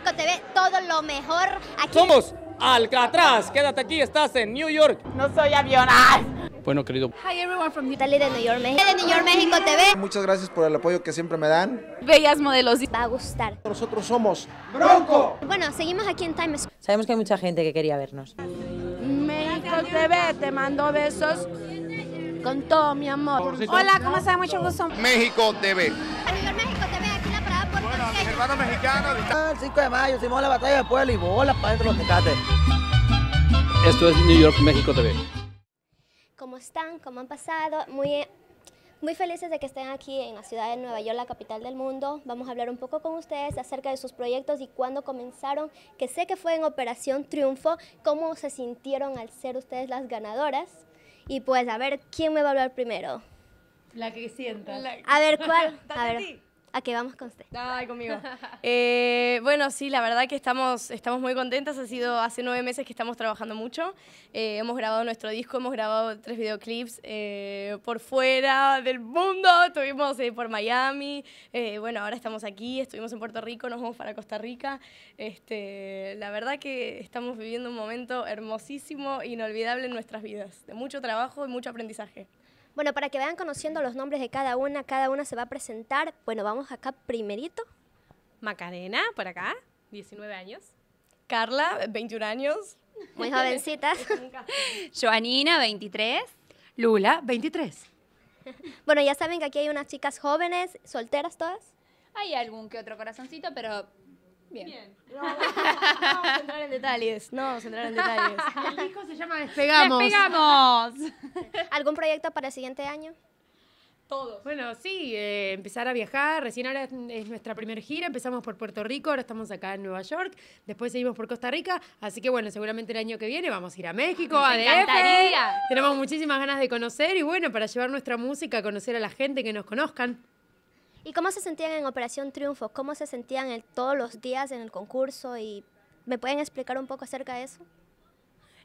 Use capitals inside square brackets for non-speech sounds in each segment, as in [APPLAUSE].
México TV, todo lo mejor aquí. Somos Alcatraz. Quédate aquí, estás en New York. No soy avión. Bueno, querido. Hi everyone from de New York, México. New York México TV. Muchas gracias por el apoyo que siempre me dan. Bellas modelos. Va a gustar. Nosotros somos Bronco. Bueno, seguimos aquí en Times. Sabemos que hay mucha gente que quería vernos. México TV, te mando besos con todo mi amor. Hola, ¿cómo estás? Mucho gusto. México TV hermano mexicano. Ah, el 5 de mayo hicimos la batalla de Puebla y bolas para dentro los tecates. Esto es New York, México TV. ¿Cómo están? ¿Cómo han pasado? Muy, muy felices de que estén aquí en la ciudad de Nueva York, la capital del mundo. Vamos a hablar un poco con ustedes acerca de sus proyectos y cuándo comenzaron, que sé que fue en Operación Triunfo, cómo se sintieron al ser ustedes las ganadoras. Y pues a ver, ¿quién me va a hablar primero? La que sienta. A ver, ¿cuál? [LAUGHS] A ver. ¿A qué vamos con usted? Ay, conmigo. [LAUGHS] Eh, bueno, sí, la verdad que estamos, estamos muy contentas. Ha sido hace nueve meses que estamos trabajando mucho. Eh, hemos grabado nuestro disco, hemos grabado tres videoclips eh, por fuera del mundo. Estuvimos por Miami. bueno, ahora estamos aquí. Estuvimos en Puerto Rico, nos vamos para Costa Rica. Este, la verdad que estamos viviendo un momento hermosísimo, inolvidable en nuestras vidas. De mucho trabajo y mucho aprendizaje. Bueno, para que vayan conociendo los nombres de cada una, cada una se va a presentar. Bueno, vamos acá primerito. Macarena, por acá, 19 años. Carla, 21 años. Muy jovencitas. [LAUGHS] Joanina, 23. Lula, 23. bueno, ya saben que aquí hay unas chicas jóvenes, solteras todas. Hay algún que otro corazoncito, pero Bien. No, vamos a entrar en detalles. No en detalles. [LAUGHS] El disco se llama Despegamos. Despegamos. [LAUGHS] ¿Algún proyecto para el siguiente año? Todos. Bueno, sí, eh, empezar a viajar. Recién ahora es, nuestra primera gira. Empezamos por Puerto Rico, ahora estamos acá en Nueva York. Después seguimos por Costa Rica. Así que bueno, seguramente el año que viene vamos a ir a México, a Tenemos muchísimas ganas de conocer y bueno, para llevar nuestra música, a conocer a la gente, que nos conozcan. ¿Y cómo se sentían en Operación Triunfo? ¿Cómo se sentían todos los días en el concurso? ¿Y me pueden explicar un poco acerca de eso?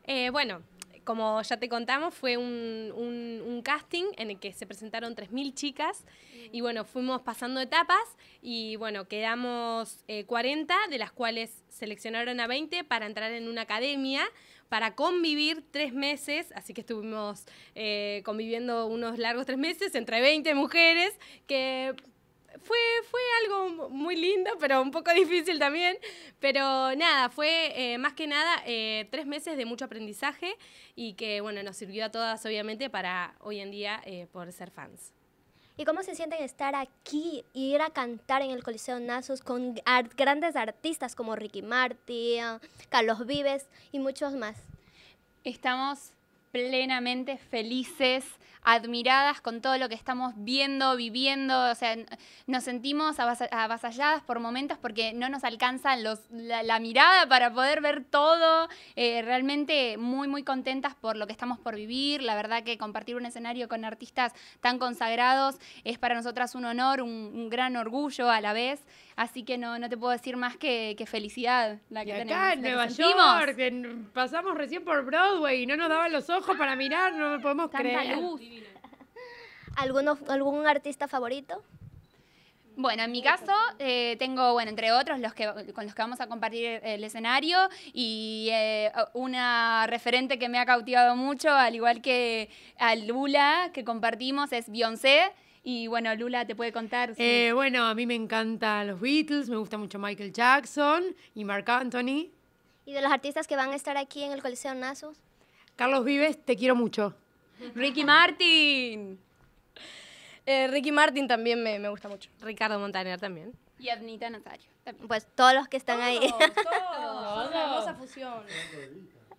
Eh, bueno, como ya te contamos, fue un, casting en el que se presentaron 3.000 chicas y bueno, fuimos pasando etapas y bueno, quedamos 40, eh, de las cuales seleccionaron a 20 para entrar en una academia, para convivir tres meses, así que estuvimos eh, conviviendo unos largos tres meses entre 20 mujeres que fue, algo muy lindo, pero un poco [LAUGHS] difícil también. Pero nada, fue eh, más que nada eh, tres meses de mucho aprendizaje y que, bueno, nos sirvió a todas, obviamente, para hoy en día eh, ser fans. ¿Y cómo se sienten estar aquí y ir a cantar en el Coliseo nazos con grandes artistas como Ricky Martin, Carlos Vives y muchos más? Estamos plenamente felices, admiradas con todo lo que estamos viendo, viviendo, o sea, nos sentimos avasalladas por momentos porque no nos alcanza la, mirada para poder ver todo, eh, realmente muy, muy contentas por lo que estamos por vivir, la verdad que compartir un escenario con artistas tan consagrados es para nosotras un honor, un gran orgullo a la vez, Así que no, te puedo decir más que, felicidad la que tenemos. acá en Nueva York, pasamos recién por Broadway y no nos daban los ojos para mirar, no podemos creer. Luz. ¿Alguno, ¿Algún artista favorito? Bueno, en mi caso eh, tengo, bueno, entre otros, los que, con los que vamos a compartir el escenario y eh, una referente que me ha cautivado mucho, al igual que a Lula, que compartimos, es Beyoncé. Y bueno, Lula te puede contar. Eh, bueno, a mí me encantan los Beatles, me gusta mucho Michael Jackson y Mark Anthony. ¿Y de los artistas que van a estar aquí en el Coliseo Nasus? Carlos Vives, te quiero mucho. Ricky Martin. Eh, Ricky Martin también me, gusta mucho. Ricardo Montaner también. Y Adnita Natario Pues todos los que están ahí. Todos, todos. fusión.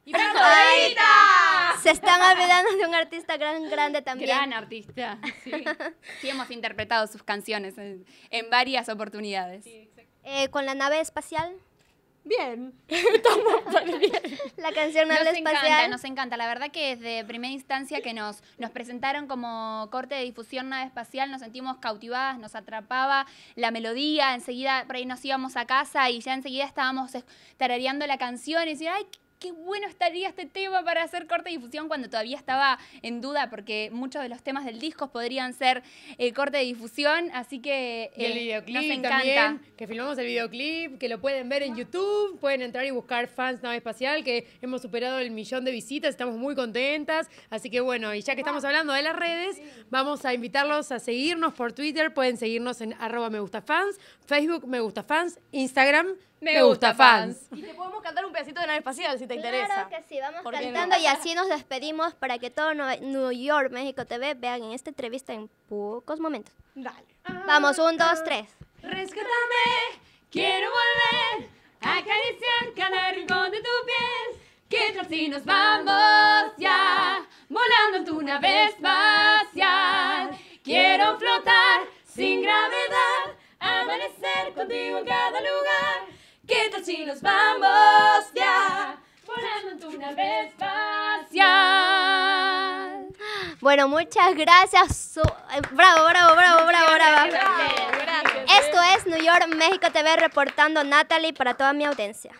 ¡Y se están olvidando de un artista gran, grande también. Gran artista, sí. hemos interpretado sus canciones en, varias oportunidades. Eh, ¿Con la nave espacial? Bien, [LAUGHS] La canción Nave nos Espacial. Encanta, nos encanta, la verdad que desde primera instancia que nos, nos presentaron como corte de difusión Nave Espacial, nos sentimos cautivadas, nos atrapaba la melodía, enseguida por ahí nos íbamos a casa y ya enseguida estábamos tarareando la canción y ay, qué bueno estaría este tema para hacer corte de difusión cuando todavía estaba en duda, porque muchos de los temas del disco podrían ser eh, corte de difusión, así que el eh, videoclip encanta. También, que filmamos el videoclip, que lo pueden ver en YouTube, pueden entrar y buscar Fans Nave Espacial, que hemos superado el millón de visitas, estamos muy contentas, así que bueno, y ya que estamos hablando de las redes, vamos a invitarlos a seguirnos por Twitter, pueden seguirnos en arroba me gusta fans, Facebook me gusta fans, Instagram me, gusta fans. Y te podemos cantar un pedacito de nave espacial si te interesa. Claro que sí, vamos cantando y así nos despedimos para que todo New York, México TV vean en esta entrevista en pocos momentos. Dale. Vamos, un, dos, tres. Rescátame, quiero volver a acariciar cada rincón de tu pies Que tal nos vamos ya? Volando en tu nave espacial. Quiero flotar sin gravedad, amanecer contigo en cada lugar. ¿Qué tal si nos vamos ya? Volando una vez espacial. Bueno, muchas gracias. bravo, bravo, bravo, bravo, bravo. Esto es New York México TV reportando Natalie para toda mi audiencia.